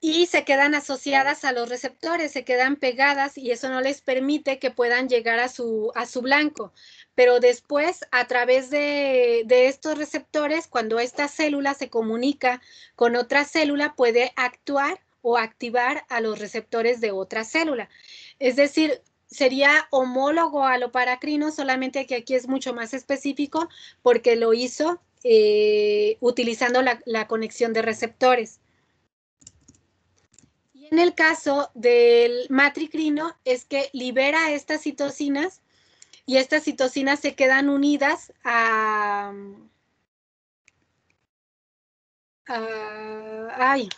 B: y se quedan asociadas a los receptores, se quedan pegadas y eso no les permite que puedan llegar a su, a su blanco. Pero después, a través de, de estos receptores, cuando esta célula se comunica con otra célula, puede actuar o activar a los receptores de otra célula. Es decir, sería homólogo a lo paracrino, solamente que aquí es mucho más específico porque lo hizo eh, utilizando la, conexión de receptores. Y en el caso del matricrino es que libera estas citocinas y estas citocinas se quedan unidas a... a ay,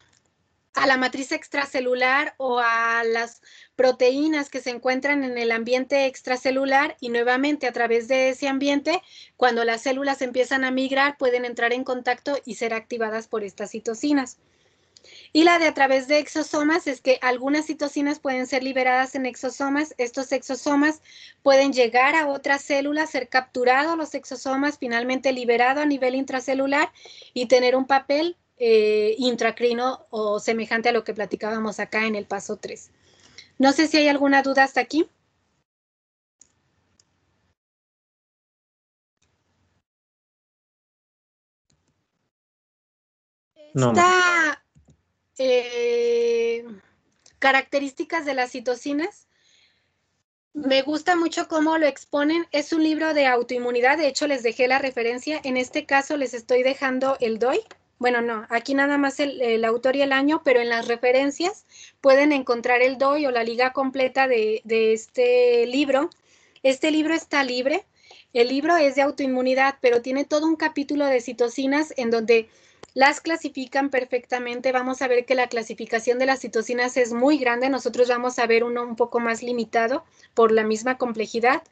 B: a la matriz extracelular o a las proteínas que se encuentran en el ambiente extracelular y nuevamente a través de ese ambiente, cuando las células empiezan a migrar, pueden entrar en contacto y ser activadas por estas citocinas. Y la de a través de exosomas es que algunas citocinas pueden ser liberadas en exosomas. Estos exosomas pueden llegar a otras células, ser capturados los exosomas, finalmente liberado a nivel intracelular y tener un papel eh, intracrino o semejante a lo que platicábamos acá en el paso 3. No sé si hay alguna duda hasta aquí. No. Eh, características de las citocinas. Me gusta mucho cómo lo exponen. Es un libro de autoinmunidad. De hecho, les dejé la referencia. En este caso, les estoy dejando el DOI. Bueno, no, aquí nada más el, autor y el año, pero en las referencias pueden encontrar el DOI o la liga completa de, de este libro. Este libro está libre. El libro es de autoinmunidad, pero tiene todo un capítulo de citocinas en donde las clasifican perfectamente. Vamos a ver que la clasificación de las citocinas es muy grande. Nosotros vamos a ver uno un poco más limitado por la misma complejidad.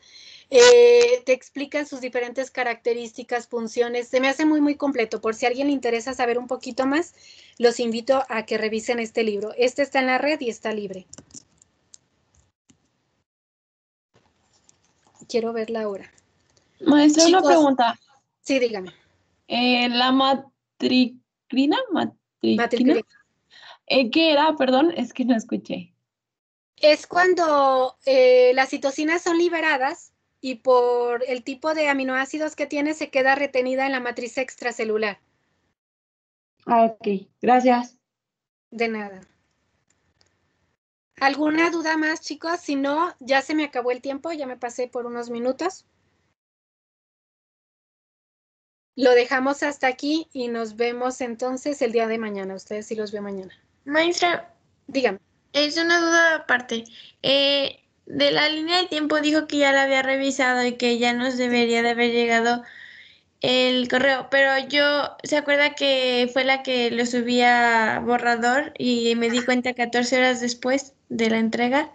B: Eh, te explican sus diferentes características, funciones. Se me hace muy, muy completo. Por si a alguien le interesa saber un poquito más, los invito a que revisen este libro. Este está en la red y está libre. Quiero verla ahora.
A: Maestra, una pregunta.
B: Sí, dígame. Eh, la matricrina, matricrina, eh, ¿Qué era? Perdón, es que no escuché. Es cuando las citocinas son liberadas y por el tipo de aminoácidos que tiene se queda retenida en la matriz extracelular.
A: Ah, ok, gracias.
B: De nada. ¿Alguna duda más, chicos? Si no, ya se me acabó el tiempo, ya me pasé por unos minutos. Lo dejamos hasta aquí y nos vemos entonces el día de mañana. Ustedes sí los veo mañana. Maestra, dígame. Es una duda aparte. Eh, de la línea del tiempo dijo que ya la había revisado y que ya nos debería de haber llegado el correo, pero yo, ¿se acuerda que fue la que lo subía borrador y me di cuenta 14 horas después de la entrega?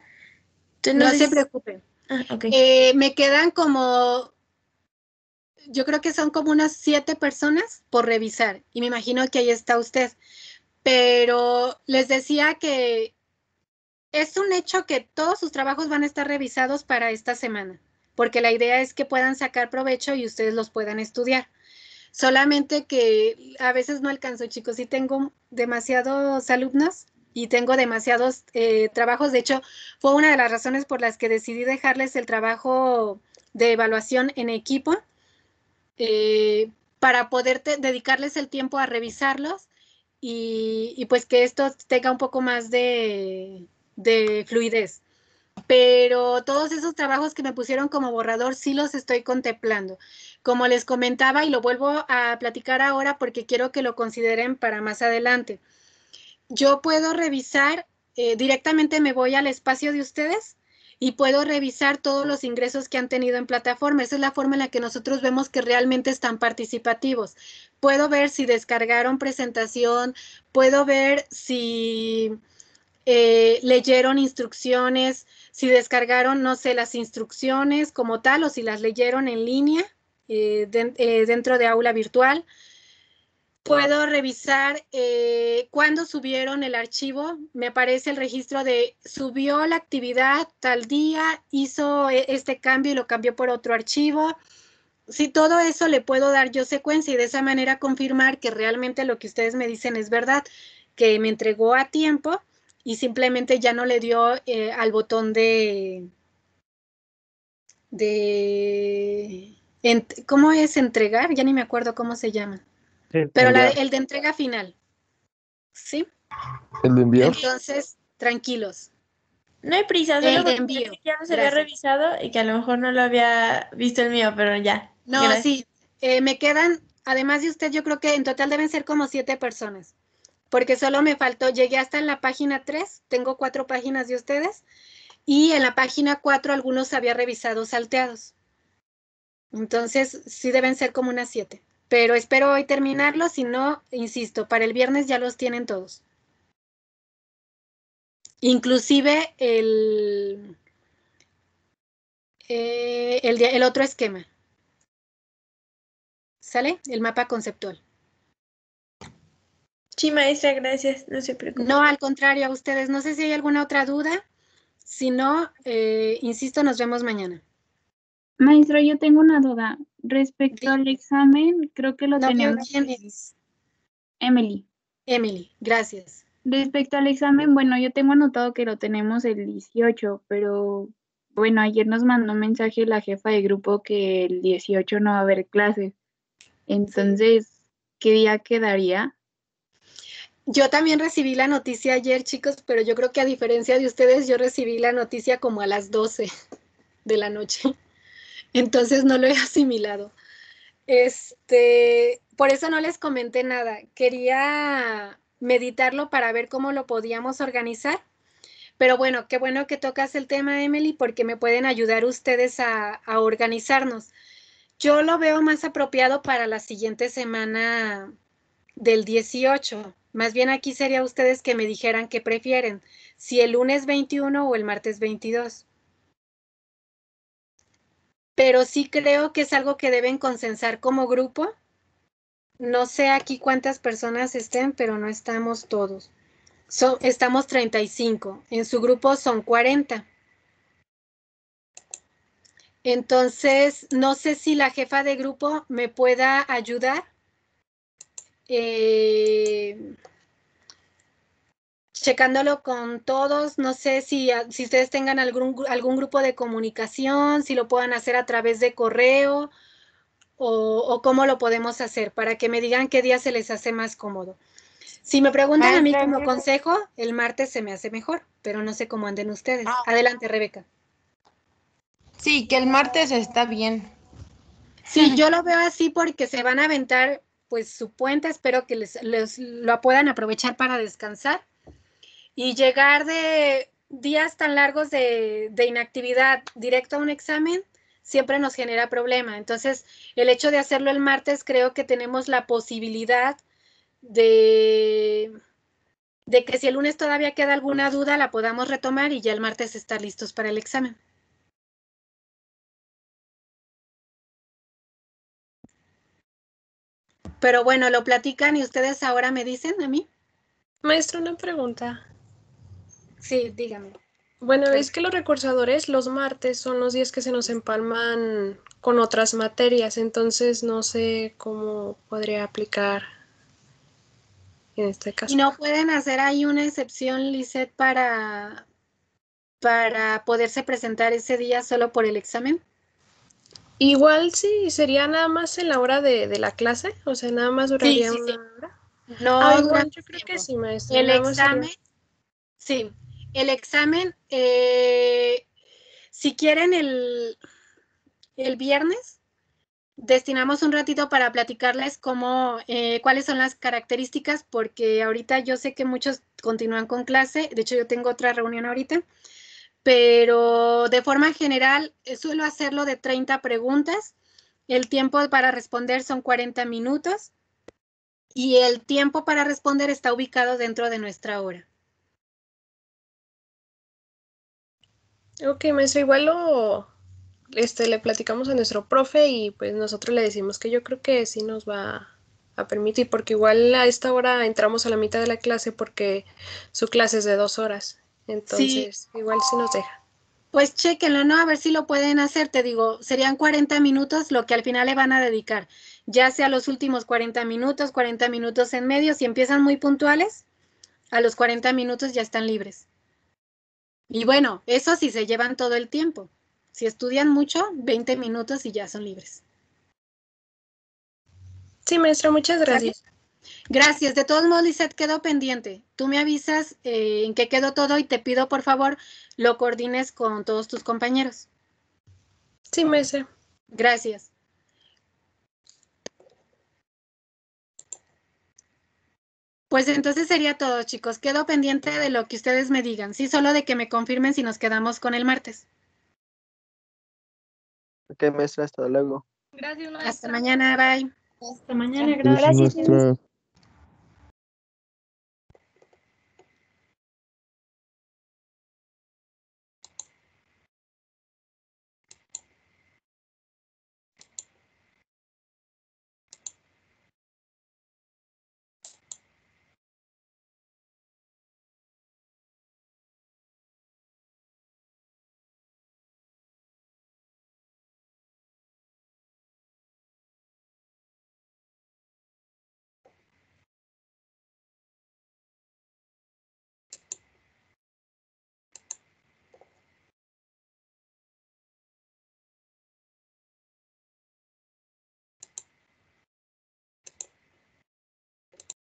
B: no, se preocupe. preocupen. Ah, eh, me quedan como, yo creo que son como unas siete personas por revisar y me imagino que ahí está usted, pero les decía que es un hecho que todos sus trabajos van a estar revisados para esta semana, porque la idea es que puedan sacar provecho y ustedes los puedan estudiar. Solamente que a veces no alcanzo, chicos, y tengo demasiados alumnos y tengo demasiados eh, trabajos. De hecho, fue una de las razones por las que decidí dejarles el trabajo de evaluación en equipo eh, para poder dedicarles el tiempo a revisarlos y, pues que esto tenga un poco más de, de fluidez. Pero todos esos trabajos que me pusieron como borrador sí los estoy contemplando. Como les comentaba y lo vuelvo a platicar ahora porque quiero que lo consideren para más adelante. Yo puedo revisar, eh, directamente me voy al espacio de ustedes y puedo revisar todos los ingresos que han tenido en plataforma. Esa es la forma en la que nosotros vemos que realmente están participativos. Puedo ver si descargaron presentación, puedo ver si eh, leyeron instrucciones, si descargaron, no sé, las instrucciones como tal o si las leyeron en línea eh, eh, dentro de aula virtual. Puedo revisar cuándo subieron el archivo. Me aparece el registro de subió la actividad tal día, hizo este cambio y lo cambió por otro archivo. Si todo eso le puedo dar yo secuencia y de esa manera confirmar que realmente lo que ustedes me dicen es verdad, que me entregó a tiempo y simplemente ya no le dio eh, al botón de, de ¿cómo es entregar? Ya ni me acuerdo cómo se llama.
A: Pero el
B: de entrega final. ¿Sí? El de envío. Entonces, tranquilos. No hay prisa, solo el de envío. Que ya no se había revisado y que a lo mejor no lo había visto el mío, pero ya. No, sí. Eh, me quedan, además de usted, yo creo que en total deben ser como siete personas porque solo me faltó, llegué hasta la página 3, tengo cuatro páginas de ustedes, y en la página 4 algunos había revisado salteados. Entonces, sí deben ser como unas 7, pero espero hoy terminarlo, si no, insisto, para el viernes ya los tienen todos. Inclusive el, eh, el otro esquema. ¿Sale? El mapa conceptual. Sí, maestra, gracias, no se preocupe. No, al contrario, a ustedes. No sé si hay alguna otra duda. Si no, eh, insisto, nos vemos mañana. Maestro, yo tengo una duda. Respecto al examen, creo que lo tenemos. Emily. Emily, gracias. Respecto al examen, bueno, yo tengo anotado que lo tenemos el 18, pero bueno, ayer nos mandó un mensaje la jefa de grupo que el 18 no va a haber clases. Entonces, ¿qué día quedaría? Yo también recibí la noticia ayer, chicos, pero yo creo que a diferencia de ustedes, yo recibí la noticia como a las 12 de la noche. Entonces no lo he asimilado. Este, por eso no les comenté nada. Quería meditarlo para ver cómo lo podíamos organizar. Pero bueno, qué bueno que tocas el tema, Emily, porque me pueden ayudar ustedes a, a organizarnos. Yo lo veo más apropiado para la siguiente semana del 18 más bien aquí sería ustedes que me dijeran qué prefieren, si el lunes 21 o el martes 22. Pero sí creo que es algo que deben consensar como grupo. No sé aquí cuántas personas estén, pero no estamos todos. estamos 35, en su grupo son 40. Entonces, no sé si la jefa de grupo me pueda ayudar eh, checándolo con todos. No sé si, si ustedes tengan algún, algún grupo de comunicación, si lo puedan hacer a través de correo o cómo lo podemos hacer para que me digan qué día se les hace más cómodo. Si me preguntan a mí como consejo, el martes se me hace mejor, pero no sé cómo anden ustedes. Ah. Adelante, Rebeca. Sí, que el martes está bien. Sí, yo lo veo así porque se van a aventar pues su puente, espero que les, les, lo puedan aprovechar para descansar y llegar de días tan largos de, de inactividad directo a un examen siempre nos genera problema. Entonces, el hecho de hacerlo el martes creo que tenemos la posibilidad de, de que si el lunes todavía queda alguna duda, la podamos retomar y ya el martes estar listos para el examen.
A: Pero bueno, lo platican
B: y ustedes ahora me dicen a mí. Maestro, una pregunta. Sí, dígame. Bueno, es que los recursadores los martes son los días que se nos empalman con otras materias, entonces no sé cómo podría aplicar en este caso. ¿Y no pueden hacer ahí una excepción, Lisette, para, para poderse presentar ese día solo por el examen? Igual sí, sería nada más en la hora de, la clase, o sea, nada más duraría sí, una hora. No, ah, yo creo que sí, maestro El examen, sí, el examen, eh, si quieren el, el viernes, destinamos un ratito para platicarles cómo, eh, cuáles son las características, porque ahorita yo sé que muchos continúan con clase, de hecho yo tengo otra reunión ahorita, pero de forma general eh, suelo hacerlo de 30 preguntas. El tiempo para responder son 40 minutos y el tiempo para responder está ubicado dentro de nuestra hora. Ok, maestro, igual lo este, le platicamos a nuestro profe y pues nosotros le decimos que yo creo que sí nos va a permitir, porque igual a esta hora entramos a la mitad de la clase porque su clase es de dos horas. Entonces, igual si nos deja. Pues chequenlo, ¿no? A ver si lo pueden hacer. Te digo, serían 40 minutos lo que al final le van a dedicar, ya sea los últimos 40 minutos, 40 minutos en medio. Si empiezan muy puntuales, a los 40 minutos ya están libres. Y bueno, eso sí se llevan todo el tiempo. Si estudian mucho, 20 minutos y ya son libres. Sí, maestro, muchas gracias. Gracias. De todos modos, Lizeth, quedo pendiente. Tú me avisas eh, en qué quedó todo y te pido, por favor, lo coordines con todos tus compañeros. Sí, me Gracias. Pues entonces sería todo, chicos. Quedo pendiente de lo que ustedes me digan. Sí, solo de que me confirmen si nos quedamos con el martes.
A: Ok, maestra, hasta luego. Gracias, maestra.
B: Hasta mañana, bye. Hasta mañana, gracias. gracias